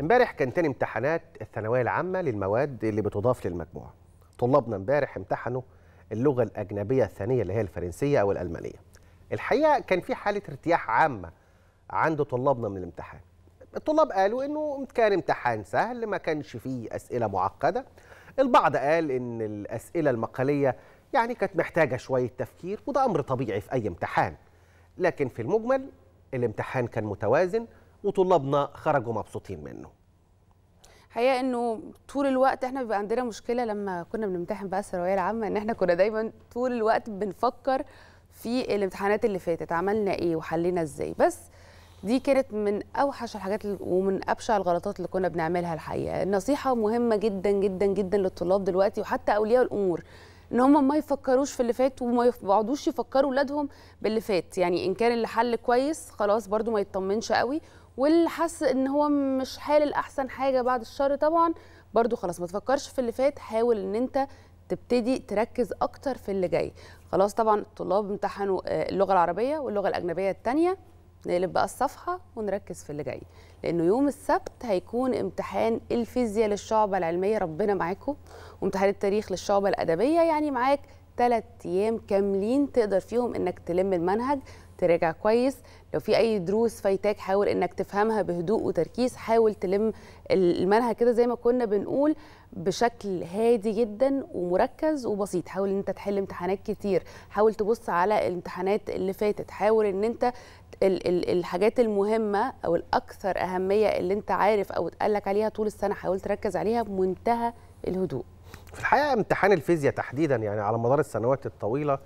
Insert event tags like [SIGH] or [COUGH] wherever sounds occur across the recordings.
امبارح كان تاني امتحانات الثانويه العامه للمواد اللي بتضاف للمجموعه طلابنا امبارح امتحنوا اللغه الاجنبيه الثانيه اللي هي الفرنسيه او الالمانيه الحقيقه كان في حاله ارتياح عامه عند طلابنا من الامتحان الطلاب قالوا انه كان امتحان سهل ما كانش فيه اسئله معقده البعض قال ان الاسئله المقاليه يعني كانت محتاجه شويه تفكير وده امر طبيعي في اي امتحان لكن في المجمل الامتحان كان متوازن وطلابنا خرجوا مبسوطين منه حقيقه انه طول الوقت احنا بيبقى عندنا مشكله لما كنا بنمتحن بقى الثانويه العامه ان احنا كنا دايما طول الوقت بنفكر في الامتحانات اللي فاتت عملنا ايه وحلينا ازاي بس دي كانت من اوحش الحاجات ومن ابشع الغلطات اللي كنا بنعملها الحقيقه النصيحه مهمه جدا جدا جدا للطلاب دلوقتي وحتى اولياء الامور ان هم ما يفكروش في اللي فات وما يقعدوش يفكروا اولادهم باللي فات يعني ان كان اللي حل كويس خلاص برده ما يطمنش قوي واللي حس ان هو مش حالل احسن حاجه بعد الشر طبعا برضو خلاص ما تفكرش في اللي فات حاول ان انت تبتدي تركز اكتر في اللي جاي خلاص طبعا الطلاب امتحنوا آه، اللغه العربيه واللغه الاجنبيه الثانيه نقلب بقى الصفحه ونركز في اللي جاي لانه يوم السبت هيكون امتحان الفيزياء للشعبه العلميه ربنا معاكم وامتحان التاريخ للشعبه الادبيه يعني معاك ثلاث ايام كاملين تقدر فيهم انك تلم المنهج تراجع كويس لو في اي دروس فايتاك حاول انك تفهمها بهدوء وتركيز حاول تلم المنهج كده زي ما كنا بنقول بشكل هادي جدا ومركز وبسيط حاول ان انت تحل امتحانات كتير حاول تبص على الامتحانات اللي فاتت حاول ان انت الحاجات المهمه او الاكثر اهميه اللي انت عارف او اتقالك عليها طول السنه حاول تركز عليها بمنتهى الهدوء في الحقيقه امتحان الفيزياء تحديدا يعني على مدار السنوات الطويله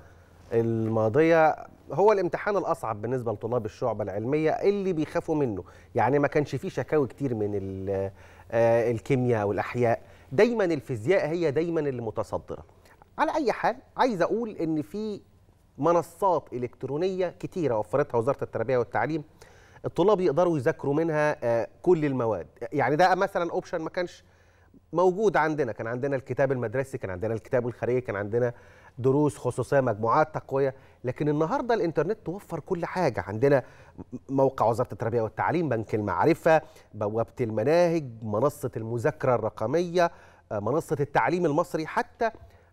الماضيه هو الامتحان الاصعب بالنسبه لطلاب الشعبه العلميه اللي بيخافوا منه يعني ما كانش فيه شكاوي كتير من آه، الكيمياء والاحياء دايما الفيزياء هي دايما اللي متصدره على اي حال عايز اقول ان في منصات الكترونيه كتيره وفرتها وزاره التربيه والتعليم الطلاب يقدروا يذاكروا منها آه، كل المواد يعني ده مثلا اوبشن ما كانش موجود عندنا كان عندنا الكتاب المدرسي كان عندنا الكتاب الخارجي كان عندنا دروس خصوصيه مجموعات تقويه لكن النهارده الانترنت توفر كل حاجه عندنا موقع وزاره التربيه والتعليم بنك المعرفه بوابه المناهج منصه المذاكره الرقميه آه، منصه التعليم المصري حتى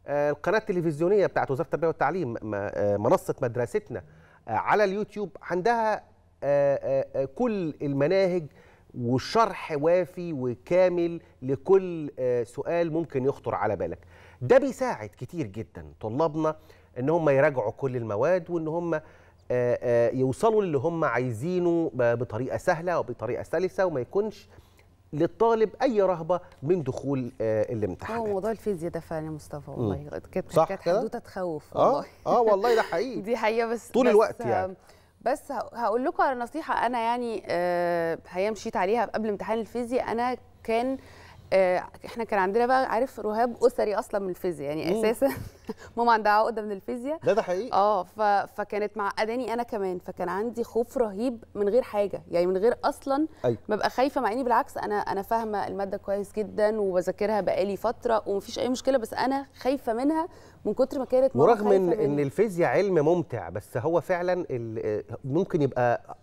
آه، القناه التلفزيونيه بتاعت وزاره التربيه والتعليم آه، منصه مدرستنا على اليوتيوب عندها كل المناهج وشرح وافي وكامل لكل آه، سؤال ممكن يخطر على بالك ده بيساعد كتير جدا طلابنا ان هم يراجعوا كل المواد وان هم آه، آه، يوصلوا للي هم عايزينه بطريقه سهله وبطريقه سلسه وما يكونش للطالب اي رهبه من دخول الامتحان هو موضوع الفيزياء ده فعلا يا مصطفى والله كانت كانت حدوته تخوف والله اه اه والله ده حقيقي [LAUGHS] دي حقيقه بس طول بس الوقت يعني بس هقول لكم على نصيحه انا يعني آه، هي مشيت عليها قبل امتحان الفيزياء انا كان آه، احنا كان عندنا بقى عارف رهاب اسري اصلا من الفيزياء يعني مم. اساسا [LAUGHS] ماما عندها عقده من الفيزياء لا ده حقيقي اه ف... فكانت معقداني انا كمان فكان عندي خوف رهيب من غير حاجه يعني من غير اصلا أيوه. ببقى خايفه مع اني بالعكس انا انا فاهمه الماده كويس جدا وبذاكرها بقالي فتره ومفيش اي مشكله بس انا خايفه منها من كتر ما كانت ورغم ان ان الفيزياء علم ممتع بس هو فعلا آه، ممكن يبقى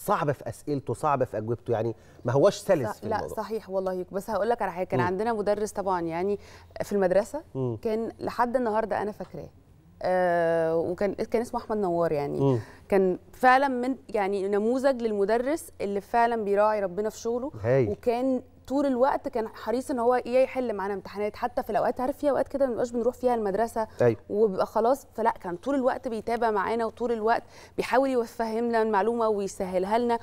صعب في اسئلته صعب في اجوبته يعني ما هوش سلس في لا الموضوع. صحيح والله بس هقول لك على حاجه كان م. عندنا مدرس طبعا يعني في المدرسه م. كان لحد النهارده انا فاكراه آه وكان كان اسمه احمد نوار يعني م. كان فعلا من يعني نموذج للمدرس اللي فعلا بيراعي ربنا في شغله هي. وكان طول الوقت كان حريص ان هو ايه يحل معانا امتحانات حتى في الاوقات عارف في اوقات كده ما بنبقاش بنروح فيها المدرسه أيوة. وبيبقى خلاص فلا كان طول الوقت بيتابع معانا وطول الوقت بيحاول يفهمنا المعلومه ويسهلها لنا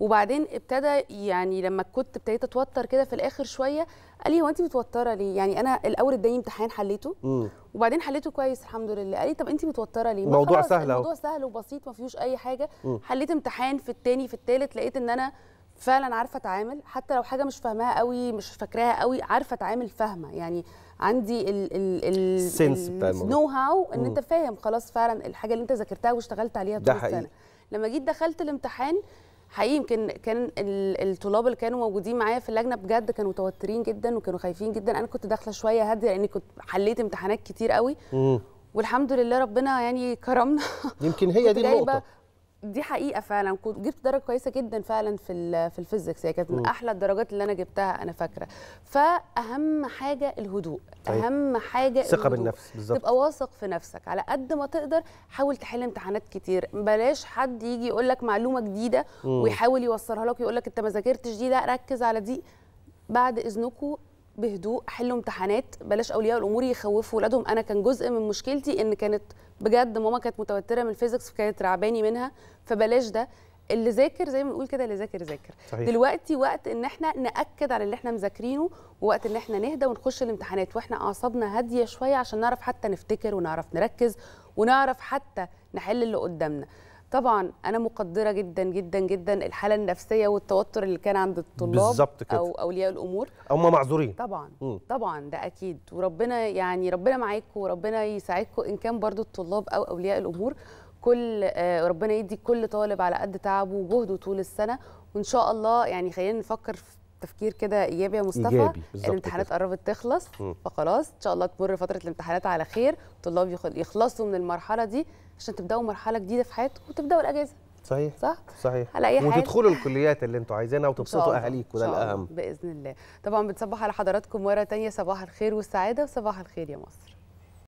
وبعدين ابتدى يعني لما كنت ابتديت اتوتر كده في الاخر شويه قال لي هو انت متوتره ليه؟ يعني انا الاول اداني امتحان حليته وبعدين حليته كويس الحمد لله قال لي طب انت متوتره ليه؟ الموضوع سهل الموضوع سهل وبسيط ما فيهوش اي حاجه حليت امتحان في الثاني في الثالث لقيت ان انا فعلا عارفه اتعامل حتى لو حاجه مش فاهماها قوي مش فاكراها قوي عارفه اتعامل فاهمه يعني عندي السنس بتاع النو هاو ان انت فاهم خلاص فعلا الحاجه اللي انت ذاكرتها واشتغلت عليها طول السنه لما جيت دخلت الامتحان حقيقي يمكن كان الطلاب اللي كانوا موجودين معايا في اللجنه بجد كانوا متوترين جدا وكانوا خايفين جدا انا كنت داخله شويه هاديه لاني كنت حليت امتحانات كتير قوي مم. والحمد لله ربنا يعني كرمنا يمكن هي [LAUGHS] دي النقطه دي حقيقه فعلا كنت جبت درجه كويسه جدا فعلا في في الفيزيكس هي يعني كانت من احلى الدرجات اللي انا جبتها انا فاكره فاهم حاجه الهدوء طيب. اهم حاجه الثقه بالنفس بالظبط تبقى واثق في نفسك على قد ما تقدر حاول تحل امتحانات كتير بلاش حد يجي يقول لك معلومه جديده مم. ويحاول يوصلها لك ويقول لك انت ما ذاكرتش دي لا ركز على دي بعد اذنكم بهدوء حلوا امتحانات بلاش اولياء الامور يخوفوا ولادهم انا كان جزء من مشكلتي ان كانت بجد ماما كانت متوتره من الفيزيكس وكانت رعباني منها فبلاش ده اللي ذاكر زي ما بنقول كده اللي ذاكر ذاكر صحيح. دلوقتي وقت ان احنا ناكد على اللي احنا مذاكرينه ووقت ان احنا نهدى ونخش الامتحانات واحنا اعصابنا هاديه شويه عشان نعرف حتى نفتكر ونعرف نركز ونعرف حتى نحل اللي قدامنا طبعا انا مقدره جدا جدا جدا الحاله النفسيه والتوتر اللي كان عند الطلاب بالظبط كده او اولياء الامور هم معذورين طبعا م. طبعا ده اكيد وربنا يعني ربنا معاكم وربنا يساعدكم ان كان برضو الطلاب او اولياء الامور كل آه، ربنا يدي كل طالب على قد تعبه وجهده طول السنه وان شاء الله يعني خلينا نفكر في تفكير كده ايجابي يا مصطفى إيجابي. الامتحانات قربت تخلص م. فخلاص ان شاء الله تمر فتره الامتحانات على خير الطلاب يخلصوا من المرحله دي عشان تبداوا مرحله جديده في حياتكم وتبداوا الاجازه صحيح صح صحيح على اي حال وتدخلوا الكليات اللي انتم عايزينها وتبسطوا اهاليكم ده الاهم باذن الله طبعا بتصبح على حضراتكم مره ثانيه صباح الخير والسعاده وصباح الخير يا مصر